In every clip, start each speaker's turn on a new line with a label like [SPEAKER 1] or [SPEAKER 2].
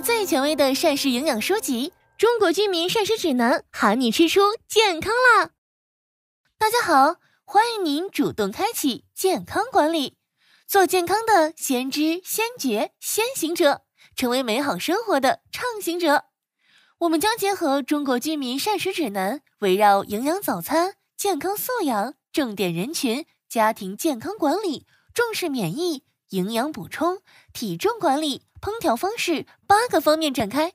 [SPEAKER 1] 最权威的膳食营养书籍《中国居民膳食指南》，喊你吃出健康啦！大家好，欢迎您主动开启健康管理，做健康的先知、先觉、先行者，成为美好生活的畅行者。我们将结合《中国居民膳食指南》，围绕营养早餐、健康素养、重点人群、家庭健康管理、重视免疫、营养补充、体重管理。烹调方式八个方面展开，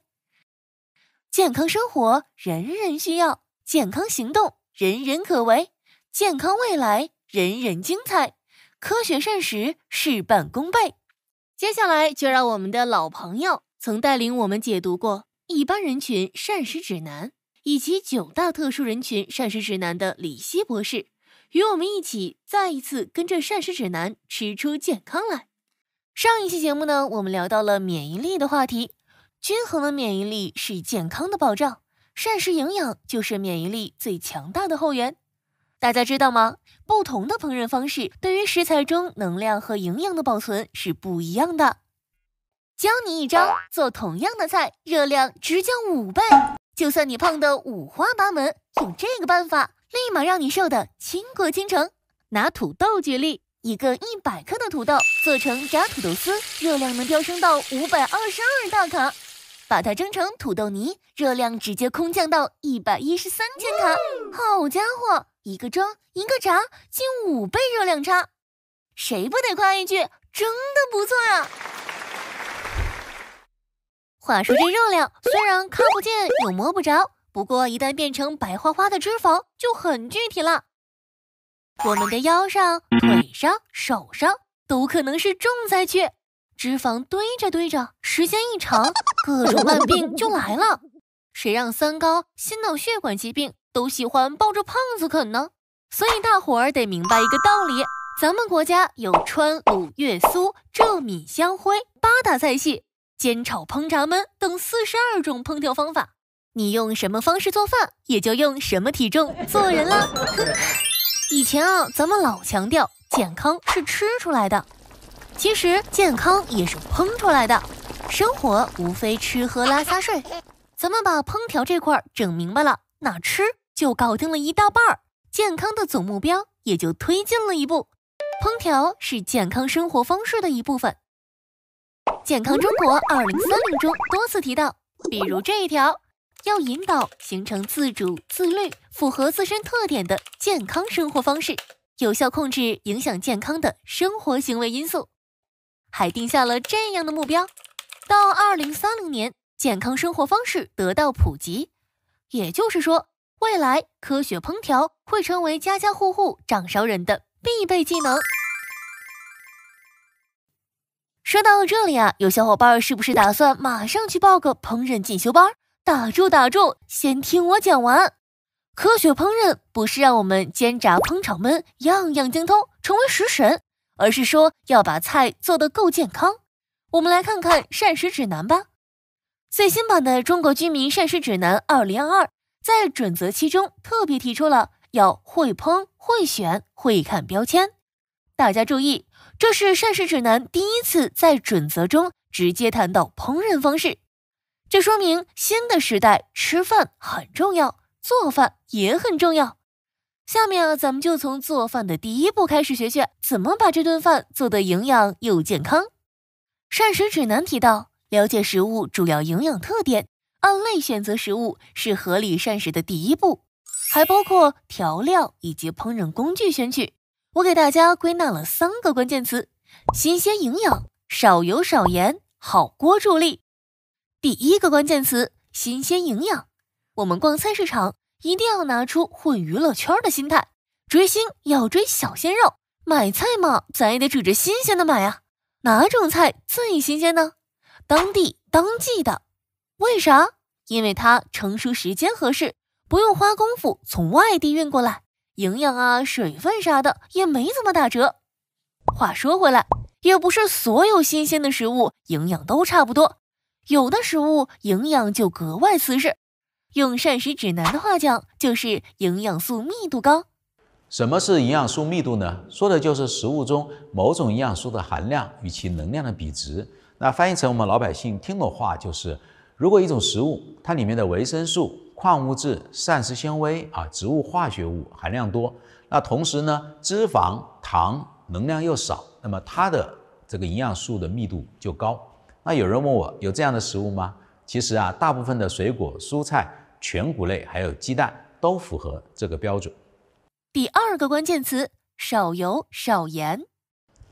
[SPEAKER 1] 健康生活人人需要，健康行动人人可为，健康未来人人精彩，科学膳食事半功倍。接下来就让我们的老朋友曾带领我们解读过一般人群膳食指南以及九大特殊人群膳食指南的李希博士，与我们一起再一次跟着膳食指南吃出健康来。上一期节目呢，我们聊到了免疫力的话题，均衡的免疫力是健康的保障，膳食营养就是免疫力最强大的后援。大家知道吗？不同的烹饪方式对于食材中能量和营养的保存是不一样的。教你一招，做同样的菜，热量直降五倍。就算你胖的五花八门，用这个办法，立马让你瘦的倾国倾城。拿土豆举例。一个一百克的土豆做成炸土豆丝，热量能飙升到五百二十二大卡；把它蒸成土豆泥，热量直接空降到一百一十三千卡。好家伙，一个蒸一个炸，近五倍热量差，谁不得夸一句：真的不错呀！话说这热量虽然看不见又摸不着，不过一旦变成白花花的脂肪，就很具体了。我们的腰上、腿上、手上都可能是重灾区，脂肪堆着堆着，时间一长，各种慢病就来了。谁让三高、心脑血管疾病都喜欢抱着胖子啃呢？所以大伙儿得明白一个道理：咱们国家有川鲁粤苏浙闽湘徽八大菜系，煎炒烹炸焖等四十二种烹调方法。你用什么方式做饭，也就用什么体重做人啦。以前啊，咱们老强调健康是吃出来的，其实健康也是烹出来的。生活无非吃喝拉撒睡，咱们把烹调这块整明白了，那吃就搞定了一大半儿，健康的总目标也就推进了一步。烹调是健康生活方式的一部分，《健康中国二零三零》中多次提到，比如这一条，要引导形成自主自律。符合自身特点的健康生活方式，有效控制影响健康的生活行为因素，还定下了这样的目标：到二零三零年，健康生活方式得到普及。也就是说，未来科学烹调会成为家家户户掌勺人的必备技能。说到这里啊，有小伙伴是不是打算马上去报个烹饪进修班？打住打住，先听我讲完。科学烹饪不是让我们煎炸烹炒焖样样精通，成为食神，而是说要把菜做得够健康。我们来看看膳食指南吧。最新版的《中国居民膳食指南》二零二二，在准则七中特别提出了要会烹、会选、会看标签。大家注意，这是膳食指南第一次在准则中直接谈到烹饪方式。这说明新的时代，吃饭很重要。做饭也很重要，下面啊，咱们就从做饭的第一步开始学学，怎么把这顿饭做得营养又健康。膳食指南提到，了解食物主要营养特点，按类选择食物是合理膳食的第一步，还包括调料以及烹饪工具选取。我给大家归纳了三个关键词：新鲜、营养、少油少盐、好锅助力。第一个关键词：新鲜、营养。我们逛菜市场，一定要拿出混娱乐圈的心态。追星要追小鲜肉，买菜嘛，咱也得指着新鲜的买啊。哪种菜最新鲜呢？当地当季的。为啥？因为它成熟时间合适，不用花功夫从外地运过来，营养啊、水分啥的也没怎么打折。话说回来，也不是所有新鲜的食物营养都差不多，有的食物营养就格外瓷实，用膳食指南的话讲，就是营养素密度高。
[SPEAKER 2] 什么是营养素密度呢？说的就是食物中某种营养素的含量与其能量的比值。那翻译成我们老百姓听的话，就是如果一种食物它里面的维生素、矿物质、膳食纤维啊、植物化学物含量多，那同时呢，脂肪、糖、能量又少，那么它的这个营养素的密度就高。那有人问我有这样的食物吗？其实啊，大部分的水果、蔬菜。全谷类还有鸡蛋都符合这个标准。
[SPEAKER 1] 第二个关键词：少油少盐。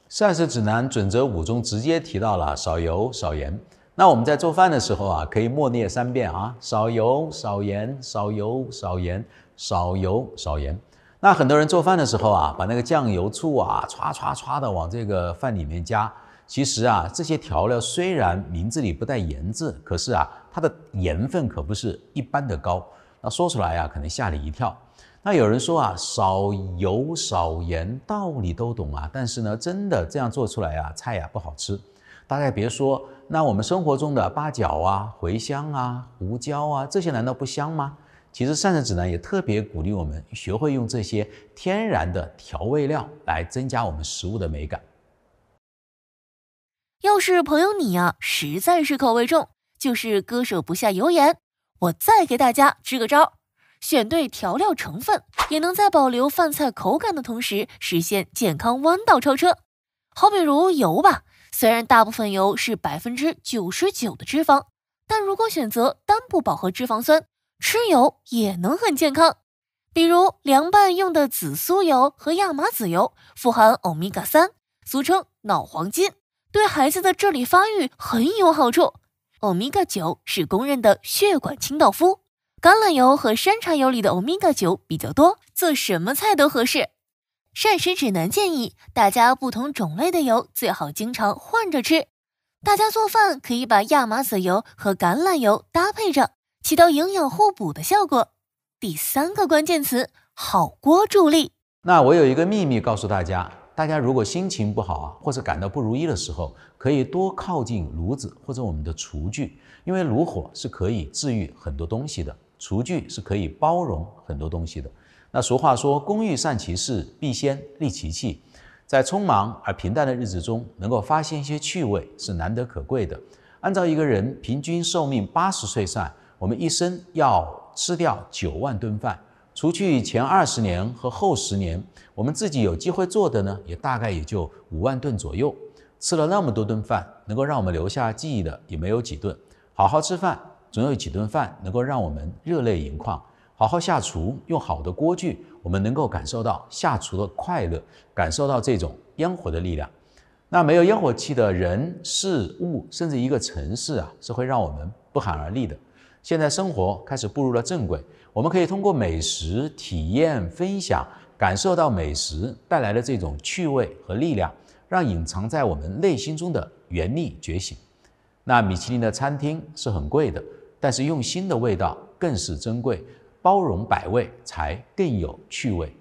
[SPEAKER 2] 膳食指南准则五中直接提到了少油少盐。那我们在做饭的时候啊，可以默念三遍啊：少油少盐，少油少盐，少油少盐。那很多人做饭的时候啊，把那个酱油醋啊，歘歘歘的往这个饭里面加。其实啊，这些调料虽然名字里不带盐字，可是啊。它的盐分可不是一般的高，那说出来呀，可能吓你一跳。那有人说啊，少油少盐道理都懂啊，但是呢，真的这样做出来啊，菜呀不好吃。大家别说，那我们生活中的八角啊、茴香啊、胡椒啊，这些难道不香吗？其实膳食指南也特别鼓励我们学会用这些天然的调味料来增加我们食物的美感。
[SPEAKER 1] 要是朋友你呀，实在是口味重。就是割舍不下油盐，我再给大家支个招，选对调料成分也能在保留饭菜口感的同时，实现健康弯道超车。好比如油吧，虽然大部分油是百分之九十九的脂肪，但如果选择单不饱和脂肪酸，吃油也能很健康。比如凉拌用的紫苏油和亚麻籽油，富含欧米伽三，俗称脑黄金，对孩子的智力发育很有好处。欧米伽九是公认的血管清道夫，橄榄油和山茶油里的欧米伽九比较多，做什么菜都合适。膳食指南建议大家不同种类的油最好经常换着吃。大家做饭可以把亚麻籽油和橄榄油搭配着，起到营养互补的效果。第三个关键词：好锅助
[SPEAKER 2] 力。那我有一个秘密告诉大家。大家如果心情不好啊，或者感到不如意的时候，可以多靠近炉子或者我们的厨具，因为炉火是可以治愈很多东西的，厨具是可以包容很多东西的。那俗话说“工欲善其事，必先利其器”。在匆忙而平淡的日子中，能够发现一些趣味是难得可贵的。按照一个人平均寿命八十岁算，我们一生要吃掉九万吨饭。除去前二十年和后十年，我们自己有机会做的呢，也大概也就五万吨左右。吃了那么多顿饭，能够让我们留下记忆的也没有几顿。好好吃饭，总有几顿饭能够让我们热泪盈眶。好好下厨，用好的锅具，我们能够感受到下厨的快乐，感受到这种烟火的力量。那没有烟火气的人、事物，甚至一个城市啊，是会让我们不寒而栗的。现在生活开始步入了正轨，我们可以通过美食体验分享，感受到美食带来的这种趣味和力量，让隐藏在我们内心中的原力觉醒。那米其林的餐厅是很贵的，但是用心的味道更是珍贵，包容百味才更有趣味。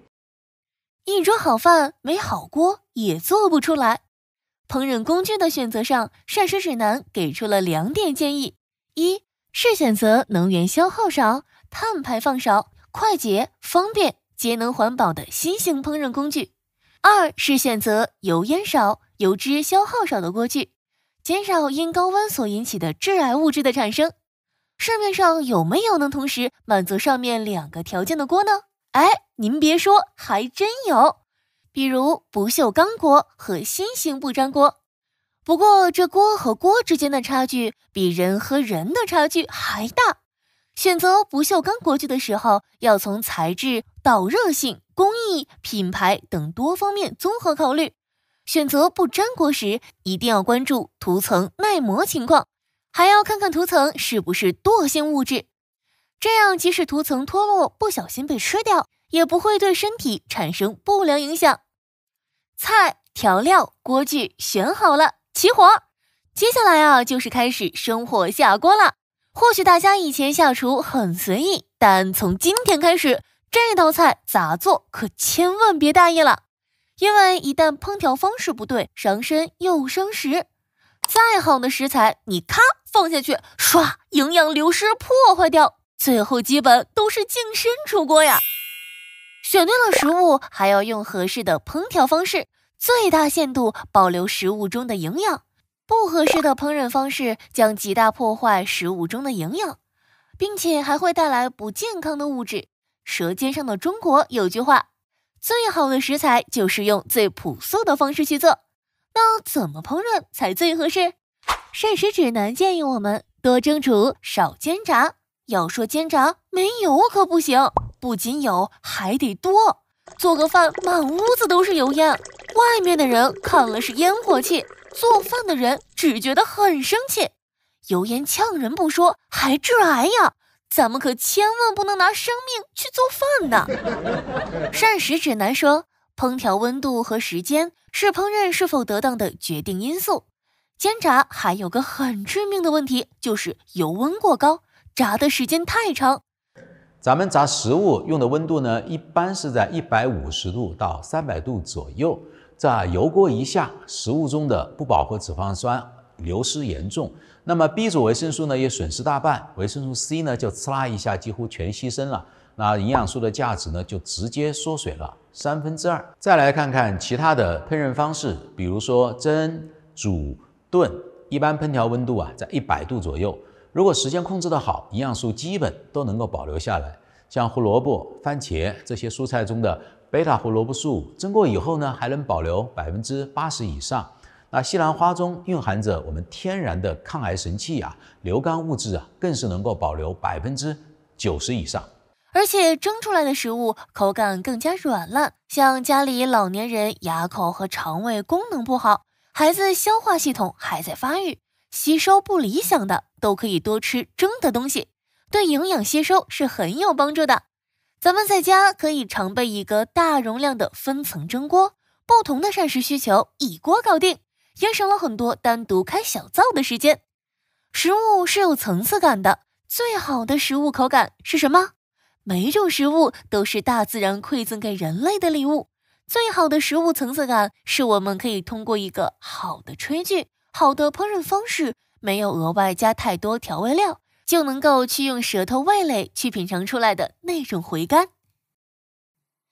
[SPEAKER 1] 一桌好饭没好锅也做不出来。烹饪工具的选择上，膳食指南给出了两点建议：一。是选择能源消耗少、碳排放少、快捷方便、节能环保的新型烹饪工具；二是选择油烟少、油脂消耗少的锅具，减少因高温所引起的致癌物质的产生。市面上有没有能同时满足上面两个条件的锅呢？哎，您别说，还真有，比如不锈钢锅和新型不粘锅。不过，这锅和锅之间的差距比人和人的差距还大。选择不锈钢锅具的时候，要从材质、导热性、工艺、品牌等多方面综合考虑。选择不粘锅时，一定要关注涂层耐磨情况，还要看看涂层是不是惰性物质。这样，即使涂层脱落，不小心被吃掉，也不会对身体产生不良影响。菜、调料、锅具选好了。起火，接下来啊就是开始生火下锅了。或许大家以前下厨很随意，但从今天开始，这道菜咋做可千万别大意了，因为一旦烹调方式不对，伤身又伤食。再好的食材，你咔放下去，唰，营养流失破坏掉，最后基本都是净身出锅呀。选对了食物，还要用合适的烹调方式。最大限度保留食物中的营养，不合适的烹饪方式将极大破坏食物中的营养，并且还会带来不健康的物质。舌尖上的中国有句话：“最好的食材就是用最朴素的方式去做。”那怎么烹饪才最合适？膳食指南建议我们多蒸煮，少煎炸。要说煎炸，没油可不行，不仅有，还得多。做个饭，满屋子都是油烟。外面的人看了是烟火气，做饭的人只觉得很生气。油烟呛人不说，还致癌呀！咱们可千万不能拿生命去做饭呢。膳食指南说，烹调温度和时间是烹饪是否得当的决定因素。煎炸还有个很致命的问题，就是油温过高，炸的时间太长。
[SPEAKER 2] 咱们炸食物用的温度呢，一般是在一百五十度到三百度左右。在油锅一下，食物中的不饱和脂肪酸流失严重，那么 B 族维生素呢也损失大半，维生素 C 呢就呲啦一下几乎全牺牲了，那营养素的价值呢就直接缩水了三分之二。再来看看其他的烹饪方式，比如说蒸、煮、炖，一般烹调温度啊在一百度左右，如果时间控制的好，营养素基本都能够保留下来，像胡萝卜、番茄这些蔬菜中的。贝塔胡萝卜素蒸过以后呢，还能保留百分之八十以上。那西兰花中蕴含着我们天然的抗癌神器啊，硫苷物质啊，更是能够保留百分之九十以上。
[SPEAKER 1] 而且蒸出来的食物口感更加软烂，像家里老年人牙口和肠胃功能不好，孩子消化系统还在发育，吸收不理想的，都可以多吃蒸的东西，对营养吸收是很有帮助的。咱们在家可以常备一个大容量的分层蒸锅，不同的膳食需求一锅搞定，节省了很多单独开小灶的时间。食物是有层次感的，最好的食物口感是什么？每种食物都是大自然馈赠给人类的礼物。最好的食物层次感是我们可以通过一个好的炊具、好的烹饪方式，没有额外加太多调味料。就能够去用舌头味蕾去品尝出来的那种回甘。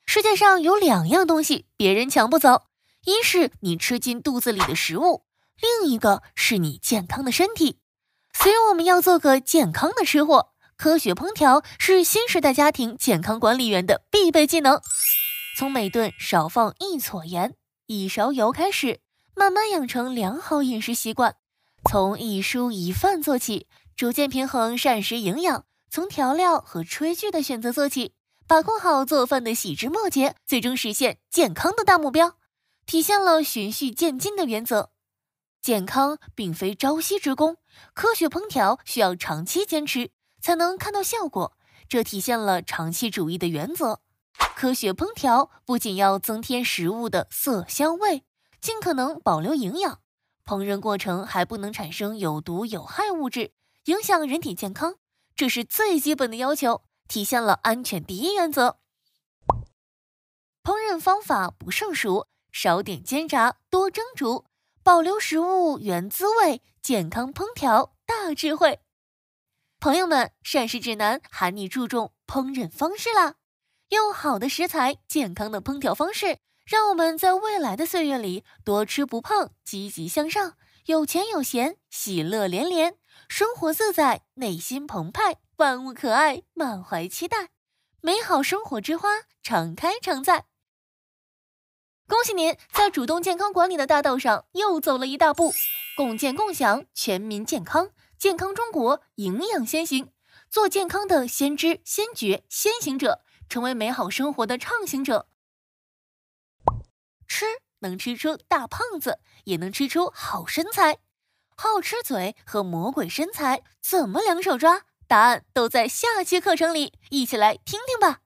[SPEAKER 1] 世界上有两样东西别人抢不走，一是你吃进肚子里的食物，另一个是你健康的身体。所以我们要做个健康的吃货，科学烹调是新时代家庭健康管理员的必备技能。从每顿少放一撮盐、一勺油开始，慢慢养成良好饮食习惯，从一蔬一饭做起。逐渐平衡膳食营养，从调料和炊具的选择做起，把控好做饭的细枝末节，最终实现健康的大目标，体现了循序渐进的原则。健康并非朝夕之功，科学烹调需要长期坚持才能看到效果，这体现了长期主义的原则。科学烹调不仅要增添食物的色香味，尽可能保留营养，烹饪过程还不能产生有毒有害物质。影响人体健康，这是最基本的要求，体现了安全第一原则。烹饪方法不胜数，少点煎炸，多蒸煮，保留食物原滋味，健康烹调大智慧。朋友们，膳食指南喊你注重烹饪方式啦！用好的食材，健康的烹调方式，让我们在未来的岁月里多吃不胖，积极向上，有钱有闲，喜乐连连。生活自在，内心澎湃，万物可爱，满怀期待，美好生活之花常开常在。恭喜您在主动健康管理的大道上又走了一大步，共建共享全民健康，健康中国，营养先行，做健康的先知、先觉、先行者，成为美好生活的畅行者。吃能吃出大胖子，也能吃出好身材。好吃嘴和魔鬼身材怎么两手抓？答案都在下期课程里，一起来听听吧。